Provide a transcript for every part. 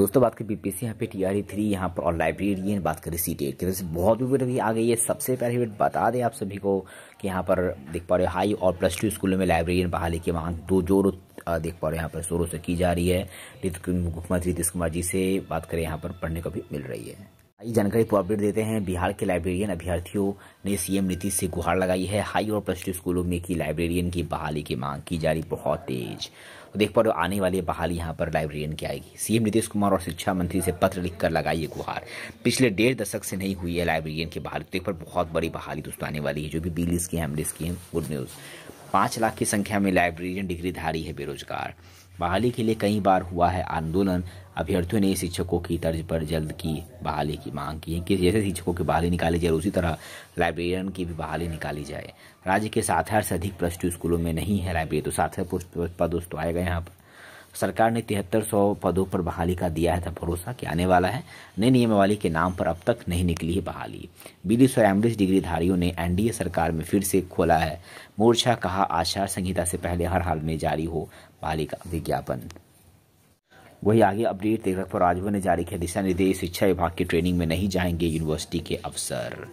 दोस्तों बात करें बीपीएससी यहाँ पे टी आर थ्री यहाँ पर और लाइब्रेरियन बात करें सी टी की तरफ से बहुत वीडियो अभी आ गई है सबसे पहले वीडियो बता दें आप सभी को कि यहाँ पर देख पा रहे हो हाई और प्लस टू स्कूलों में लाइब्रेरियन बहाली की मांग दो जोर देख पा रहे हो यहाँ पर जोरों से की जा रही है मुख्यमंत्री नीतीश कुमार जी से बात करें यहाँ पर पढ़ने को भी मिल रही है आई जानकारी को अपडेट देते हैं बिहार के लाइब्रेरियन अभ्यर्थियों ने सीएम नीतीश से गुहार लगाई है हाई और प्लस टू स्कूलों में की लाइब्रेरियन की बहाली की मांग की जा रही बहुत तेज तो देख पा रहे हो आने वाली बहाली यहाँ पर लाइब्रेरियन की आएगी सीएम नीतीश कुमार और शिक्षा मंत्री से पत्र लिखकर लगाई है गुहार पिछले डेढ़ दशक से नहीं हुई है लाइब्रेरियन की बहाली तो देख पर बहुत बड़ी बहाली दोस्तों आने वाली है जो भी बिल इसकी की है लिस्ट की है गुड न्यूज़ पांच लाख की संख्या में लाइब्रेरियन डिग्रीधारी है बेरोजगार बहाली के लिए कई बार हुआ है आंदोलन अभ्यर्थियों ने शिक्षकों की तर्ज पर जल्द की बहाली की मांग की है कि जैसे शिक्षकों की बहाली निकाली जाए उसी तरह लाइब्रेरियन की भी बहाली निकाली जाए राज्य के सात हज़ार से अधिक प्लस टू स्कूलों में नहीं है लाइब्रेरी तो सात हज़ार पद दोस्तों तो आए गए यहाँ पर सरकार ने तिहत्तर सौ पदों पर बहाली का दिया है था भरोसा कि आने वाला है नई नियमावली के नाम पर अब तक नहीं निकली है बहाली बीस सौ एमडीएस डिग्रीधारियों ने एनडीए सरकार में फिर से खोला है मोर्चा कहा आचार संहिता से पहले हर हाल में जारी हो बहाली का विज्ञापन वही आगे अपडेट देख पर राजभवन ने जारी किया दिशा निर्देश शिक्षा विभाग की ट्रेनिंग में नहीं जाएंगे यूनिवर्सिटी के अफसर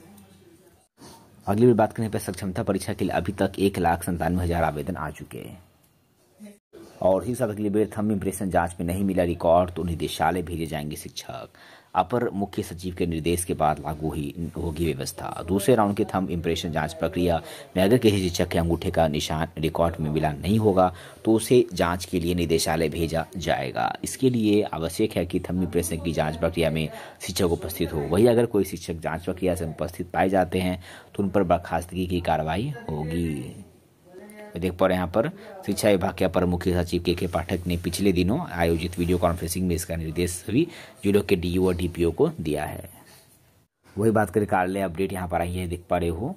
अगली बार बात करें पर सक्षमता परीक्षा के लिए अभी तक एक लाख संतानवे हज़ार आवेदन आ चुके हैं और ही साथ अगली बेर थम इम्प्रेशन जांच में नहीं मिला रिकॉर्ड तो निदेशालय भेजे जाएंगे शिक्षक अपर मुख्य सचिव के निर्देश के बाद लागू ही होगी व्यवस्था दूसरे राउंड के थम इम्प्रेशन जांच प्रक्रिया में अगर किसी शिक्षक के अंगूठे का निशान रिकॉर्ड में मिला नहीं होगा तो उसे जांच के लिए निदेशालय भेजा जाएगा इसके लिए आवश्यक है कि थम इम्प्रेशन की जांच प्रक्रिया में शिक्षक उपस्थित हो वही अगर कोई शिक्षक जाँच प्रक्रिया से उपस्थित पाए जाते हैं तो उन पर बर्खास्तगी की कार्रवाई होगी देख पा रहे हैं यहाँ पर शिक्षा विभाग के अपर मुख्य सचिव के के पाठक ने पिछले दिनों आयोजित वीडियो कॉन्फ्रेंसिंग में इसका निर्देश सभी जिलों के डी और डीपीओ को दिया है वही बात करें कार्यालय अपडेट यहाँ पर आई है देख पा रहे हो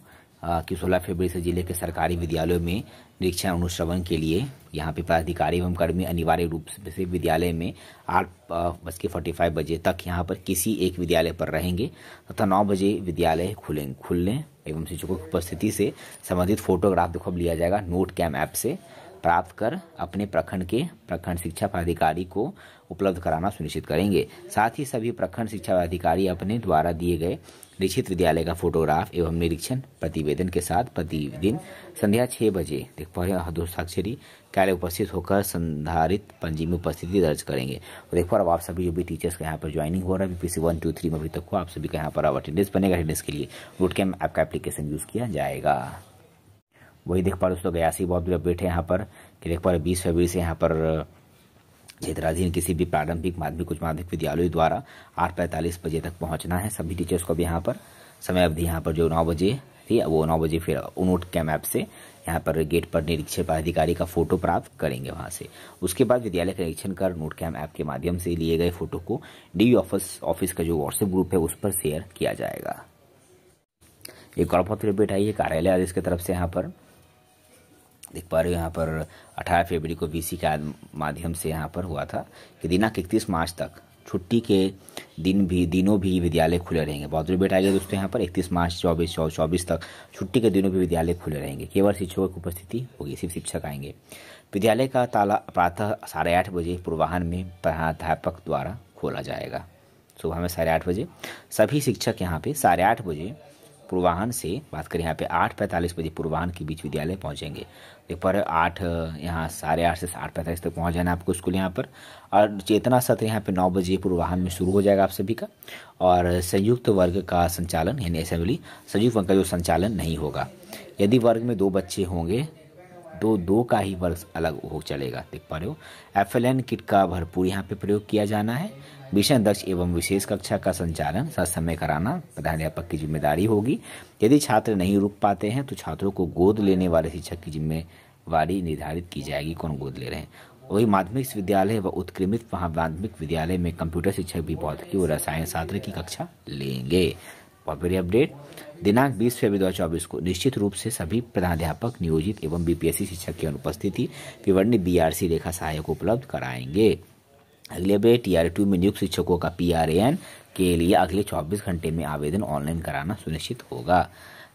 कि 16 फरवरी से जिले के सरकारी विद्यालयों में निरीक्षण अनुश्रवण के लिए यहाँ पे पदाधिकारी एवं कर्मी अनिवार्य रूप से विद्यालय में आठ बज के फोर्टी फाइव बजे तक यहाँ पर किसी एक विद्यालय पर रहेंगे तथा नौ बजे विद्यालय खुलें खुलने एवं शिक्षकों की उपस्थिति से संबंधित फोटोग्राफ देखो अब लिया जाएगा नोट कैम ऐप से प्राप्त कर अपने प्रखंड के प्रखंड शिक्षा पदाधिकारी को उपलब्ध कराना सुनिश्चित करेंगे साथ ही सभी प्रखंड शिक्षा पदाधिकारी अपने द्वारा दिए गए निश्चित विद्यालय का फोटोग्राफ एवं निरीक्षण प्रतिवेदन के साथ प्रतिदिन संध्या छह बजे देख पा रहे हैं हस्ताक्षरी कार्य उपस्थित होकर संधारित पंजी में उपस्थिति दर्ज करेंगे और देख पा रहे आप सभी जो भी टीचर्स का यहाँ पर ज्वाइनिंग हो रहा है बीपीसी वन टू थ्री में अभी तक को आप सभी का यहाँ पर अटेंडेंस बनेगा अटेंडेंस के लिए रूट कैम ऐप का एप्लीकेशन यूज़ किया जाएगा वही देख पा रहे दोस्तों गयासी बहुत भी अपडेट है यहाँ पर कि देख पा रहे बीस फरवरी से यहाँ पर क्षेत्राधीन किसी भी प्रारंभिक माध्यमिक उच्च माध्यमिक विद्यालय द्वारा आठ पैंतालीस बजे तक पहुंचना है सभी टीचर्स को भी यहाँ पर समय अवधि यहाँ पर जो नौ बजे थी वो नौ बजे फिर उनोट कैम ऐप से यहाँ पर गेट पर निरीक्षक पदाधिकारी का फोटो प्राप्त करेंगे वहाँ से उसके बाद विद्यालय का निरीक्षण कर नोट कैम ऐप के माध्यम से लिए गए फोटो को डी ऑफिस ऑफिस का जो व्हाट्सएप ग्रुप है उस पर शेयर किया जाएगा एक और बहुत अपडेट आई है कार्यालय आदेश की तरफ से यहाँ पर देख पा रहे हो यहाँ पर 18 फरवरी को वीसी के माध्यम से यहाँ पर हुआ था कि दिनांक इकतीस मार्च तक छुट्टी के दिन भी दिनों भी विद्यालय खुले रहेंगे बहुत बेटा आएगा दोस्तों यहाँ पर 31 मार्च 24 चौबीस तक छुट्टी के दिनों भी विद्यालय खुले रहेंगे केवल शिक्षकों की उपस्थिति होगी सिर्फ शिक्षक आएंगे विद्यालय का ताला प्रातः साढ़े आठ बजे पूर्वाहन में प्रधानाध्यापक द्वारा खोला जाएगा सुबह में साढ़े आठ बजे सभी शिक्षक यहाँ पे साढ़े आठ बजे पूर्वाहन से बात करें यहाँ पे आठ पैंतालीस बजे पूर्वाहन के बीच विद्यालय पहुँचेंगे देख पा रहे आठ यहाँ साढ़े आठ से आठ पैंतालीस तक पहुँच जाना आपको स्कूल यहाँ पर और चेतना सत्र यहाँ पे नौ बजे पूर्वाहन में शुरू हो जाएगा आप सभी का और संयुक्त वर्ग का संचालन यानी असेंबली संयुक्त वर्ग का जो संचालन नहीं होगा यदि वर्ग में दो बच्चे होंगे दो तो दो का ही वर्ग अलग हो चलेगा देख पा रहे हो एफ किट का भरपूर यहाँ पे प्रयोग किया जाना है विषय दक्ष एवं विशेष कक्षा का संचालन ससमय कराना प्रधानाध्यापक की जिम्मेदारी होगी यदि छात्र नहीं रुक पाते हैं तो छात्रों को गोद लेने वाले शिक्षक की जिम्मेवारी निर्धारित की जाएगी कौन गोद ले रहे हैं वही माध्यमिक विद्यालय व उत्क्रमित महामाध्यमिक विद्यालय में कंप्यूटर शिक्षक भी भौतिकी और रसायन शास्त्र की कक्षा लेंगे बड़ी अपडेट दिनांक 20 फरवरी 2024 को निश्चित रूप से सभी प्रधानाध्यापक नियोजित एवं बीपीएससी शिक्षक की अनुपस्थिति विवरणी बीआरसी लेखा सहायक उपलब्ध कराएंगे अगले बे टी आर टू में नियुक्त शिक्षकों का पी आर एन के लिए अगले 24 घंटे में आवेदन ऑनलाइन कराना सुनिश्चित होगा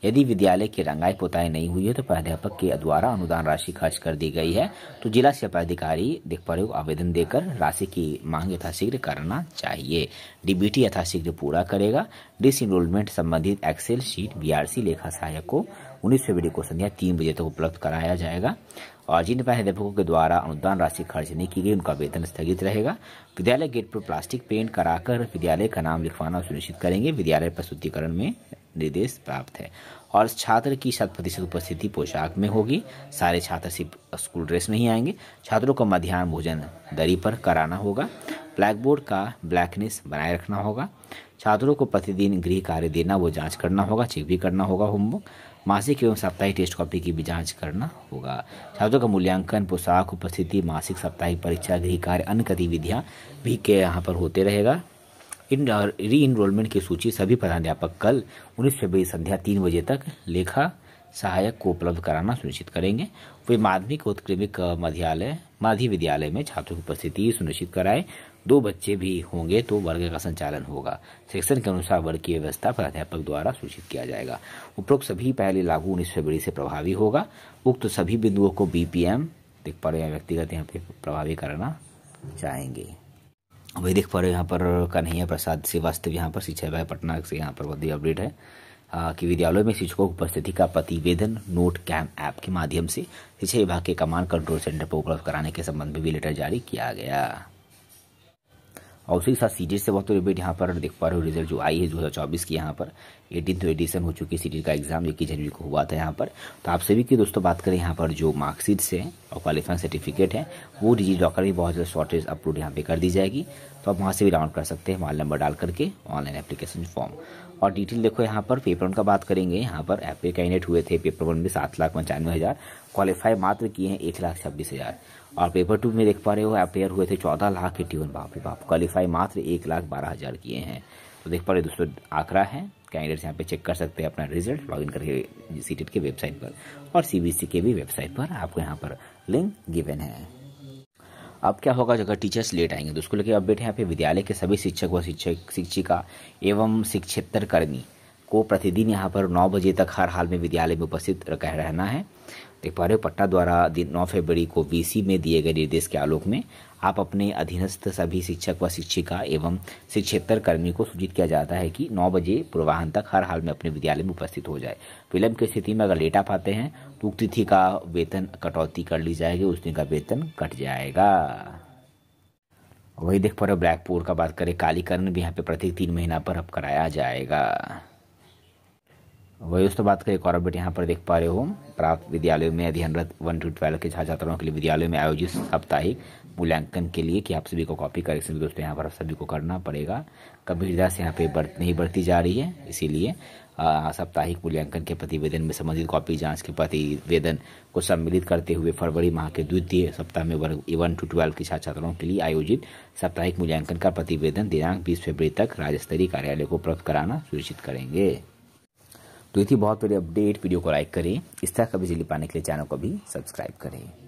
यदि विद्यालय की रंगाई पोताई नहीं हुई है तो प्राध्यापक के द्वारा अनुदान राशि खर्च कर दी गई है तो जिला शिक्षा अधिकारी दिखपरे को आवेदन देकर राशि की मांग यथाशीघ्र करना चाहिए डीबीटी यथाशीघ्र पूरा करेगा डिस इनरोलमेंट संबंधित एक्सेल शीट बीआरसी लेखा सहायक को उन्नीस फेबरी को संध्या तीन बजे तक तो उपलब्ध कराया जाएगा और जिन प्राध्यापकों के द्वारा अनुदान राशि खर्च नहीं की गई उनका वेतन स्थगित रहेगा विद्यालय गेट पर प्लास्टिक पेंट कराकर विद्यालय का नाम लिखवाना सुनिश्चित करेंगे विद्यालय प्रस्तुतिकरण में निर्देश प्राप्त है और छात्र की शत प्रतिशत उपस्थिति पोशाक में होगी सारे छात्र सिर्फ स्कूल ड्रेस में ही आएंगे छात्रों को मध्यान्ह भोजन दरी पर कराना होगा ब्लैक बोर्ड का ब्लैकनेस बनाए रखना होगा छात्रों को प्रतिदिन गृह कार्य देना वो जांच करना होगा चेक भी करना होगा होमवर्क मासिक एवं साप्ताहिक टेस्ट कॉपी की भी जांच करना होगा छात्रों का मूल्यांकन पोशाक उपस्थिति मासिक साप्ताहिक परीक्षा गृह कार्य अन्य गतिविधियाँ भी के यहाँ पर होते रहेगा इन री इनरोलमेंट की सूची सभी प्रधानाध्यापक कल उन्नीस फरवरी संध्या तीन बजे तक लेखा सहायक को उपलब्ध कराना सुनिश्चित करेंगे वे माध्यमिक उत्क्रमिक मध्यालय माधी विद्यालय में छात्रों की उपस्थिति सुनिश्चित कराए दो बच्चे भी होंगे तो वर्ग का संचालन होगा सेक्शन के अनुसार वर्ग की व्यवस्था प्राध्यापक द्वारा सूचित किया जाएगा उपरोक्त सभी पहले लागू उन्नीस फरवरी से प्रभावी होगा उक्त तो सभी बिंदुओं को बीपीएम देख पा रहे हैं व्यक्तिगत यहाँ पे प्रभावी करना चाहेंगे वही देख पा रहे हो यहाँ पर कन्हैया प्रसाद श्रीवास्तव यहाँ पर शिक्षा विभाग पटना से यहाँ पर बहुत अपडेट है कि विद्यालय में शिक्षकों की उपस्थिति का प्रतिवेदन नोट कैम ऐप के माध्यम से शिक्षा विभाग के कमांड कंट्रोल सेंटर पर उपलब्ध कराने के संबंध में भी लेटर जारी किया गया और उसी के साथ सीटेट से बहुत रिपीट यहाँ पर देख पा रहे हो रिजल्ट जो आई है दो हज़ार चौबीस की यहाँ पर एटीन तो एडिशन हो चुकी है सीटेट का एग्जाम जो कि जनवरी को हुआ था यहाँ पर तो आप सभी की दोस्तों बात करें यहाँ पर जो मार्कशीट से और क्वालिफाइंग सर्टिफिकेट है वो डिजी लॉकर भी बहुत ज़्यादा शॉर्टेज अपलोड यहाँ पे कर दी जाएगी तो आप वहाँ से भी डाउनलोड कर सकते हैं मोबाइल नंबर डाल करके ऑनलाइन एप्लीकेशन फॉर्म और डिटेल देखो यहाँ पर पेपर वन का बात करेंगे यहाँ पर एप्रिल कैंडिडेट हुए थे पेपर वन में सात लाख पंचानवे हज़ार क्वालिफाई मात्र किए हैं एक लाख छब्बीस हज़ार और पेपर टू में देख पा रहे हो एपेयर हुए थे चौदह लाख एट्टी वन बाप बाप क्वालिफाई मात्र एक लाख बारह हज़ार किए हैं तो देख पा रहे दोस्तों आंकड़ा है कैंडिडेट्स यहाँ पे चेक कर सकते हैं अपना रिजल्ट लॉगिन करके सी के वेबसाइट पर और सी के भी वेबसाइट पर आपको यहाँ पर लिंक गिवन है अब क्या होगा अगर टीचर्स लेट आएंगे तो स्कूल अब अपडेट यहाँ पे विद्यालय के सभी शिक्षक व शिक्षक शिक्षिका एवं शिक्षेत्तर कर्मी को प्रतिदिन यहाँ पर नौ बजे तक हर हाल में विद्यालय में उपस्थित रह रहना है देख पा रहे हो पट्टा द्वारा नौ फरवरी को वीसी में दिए गए निर्देश के आलोक में आप अपने अधीनस्थ सभी शिक्षक व शिक्षिका एवं शिक्षेतर कर्मी को सूचित किया जाता है कि 9 बजे पूर्वाहन तक हर हाल में अपने विद्यालय में उपस्थित हो जाए विलंब की स्थिति में अगर लेट आ पाते हैं तो उक्त तिथि का वेतन कटौती कर ली जाएगी उस दिन का वेतन कट जाएगा वही देख पा रहे ब्लैक पोर का बात करें कालीकरण भी यहाँ पे प्रत्येक तीन महीना पर अब कराया जाएगा वही तो बात का एक और अपडेट यहाँ पर देख पा रहे हो प्राप्त विद्यालयों में अध्ययनरत वन टू ट्वेल्व के छात्र छात्राओं के लिए विद्यालयों में आयोजित साप्ताहिक मूल्यांकन के लिए कि आप सभी को कॉपी करें भी दोस्तों यहाँ पर आप सभी को करना पड़ेगा गंभीरता से यहाँ पे बढ़ नहीं बढ़ती जा रही है इसीलिए साप्ताहिक मूल्यांकन के प्रतिवेदन में संबंधित कॉपी जाँच के प्रतिवेदन को सम्मिलित करते हुए फरवरी माह के द्वितीय सप्ताह में वर्ग वन टू ट्वेल्व के छात्र छात्राओं के लिए आयोजित साप्ताहिक मूल्यांकन का प्रतिवेदन दिनांक बीस फरवरी तक राज्य स्तरीय कार्यालय को उपलब्ध कराना सुनिश्चित करेंगे तो ये थी बहुत बड़ी अपडेट वीडियो को लाइक करें इस तरह का बिजली पाने के लिए चैनल को भी सब्सक्राइब करें